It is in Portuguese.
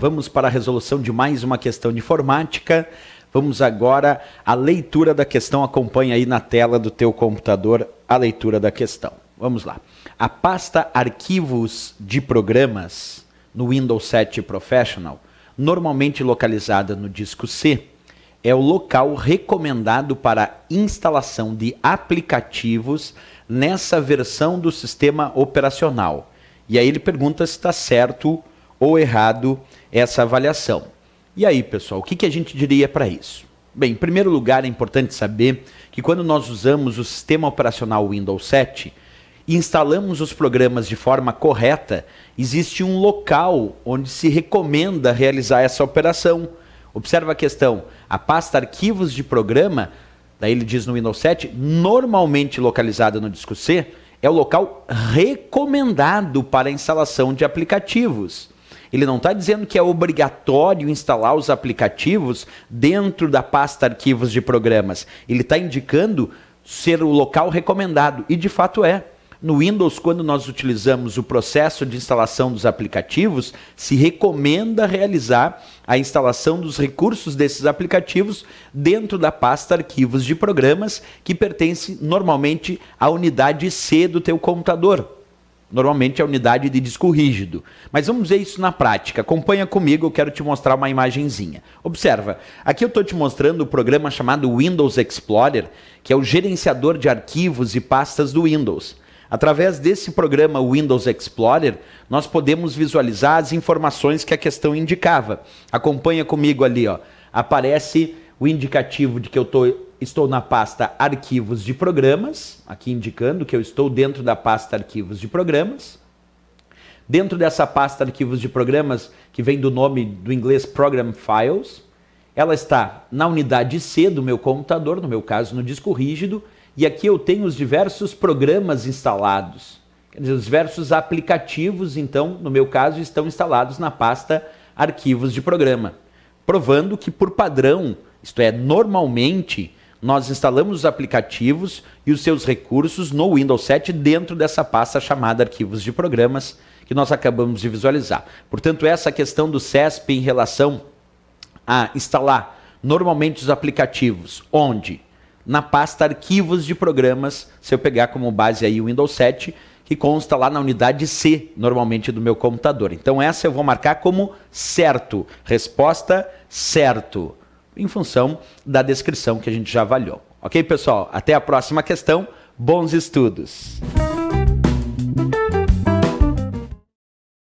Vamos para a resolução de mais uma questão de informática. Vamos agora à leitura da questão. Acompanha aí na tela do teu computador a leitura da questão. Vamos lá. A pasta Arquivos de Programas no Windows 7 Professional, normalmente localizada no disco C, é o local recomendado para instalação de aplicativos nessa versão do sistema operacional. E aí ele pergunta se está certo ou errado essa avaliação. E aí, pessoal, o que, que a gente diria para isso? Bem, em primeiro lugar, é importante saber que quando nós usamos o sistema operacional Windows 7 e instalamos os programas de forma correta, existe um local onde se recomenda realizar essa operação. Observa a questão: a pasta arquivos de programa, daí ele diz no Windows 7, normalmente localizada no disco C, é o local recomendado para a instalação de aplicativos. Ele não está dizendo que é obrigatório instalar os aplicativos dentro da pasta arquivos de programas. Ele está indicando ser o local recomendado. E de fato é. No Windows, quando nós utilizamos o processo de instalação dos aplicativos, se recomenda realizar a instalação dos recursos desses aplicativos dentro da pasta arquivos de programas, que pertence normalmente à unidade C do teu computador. Normalmente é a unidade de disco rígido. Mas vamos ver isso na prática. Acompanha comigo, eu quero te mostrar uma imagenzinha. Observa, aqui eu estou te mostrando o programa chamado Windows Explorer, que é o gerenciador de arquivos e pastas do Windows. Através desse programa Windows Explorer, nós podemos visualizar as informações que a questão indicava. Acompanha comigo ali, ó. Aparece o indicativo de que eu estou estou na pasta arquivos de programas, aqui indicando que eu estou dentro da pasta arquivos de programas. Dentro dessa pasta arquivos de programas, que vem do nome do inglês Program Files, ela está na unidade C do meu computador, no meu caso no disco rígido, e aqui eu tenho os diversos programas instalados. Quer dizer, os diversos aplicativos, então, no meu caso, estão instalados na pasta arquivos de programa, provando que por padrão, isto é, normalmente, nós instalamos os aplicativos e os seus recursos no Windows 7 dentro dessa pasta chamada Arquivos de Programas, que nós acabamos de visualizar. Portanto, essa questão do CESP em relação a instalar normalmente os aplicativos onde? Na pasta Arquivos de Programas, se eu pegar como base aí o Windows 7, que consta lá na unidade C, normalmente do meu computador. Então essa eu vou marcar como certo. Resposta certo em função da descrição que a gente já avaliou. Ok, pessoal? Até a próxima questão. Bons estudos!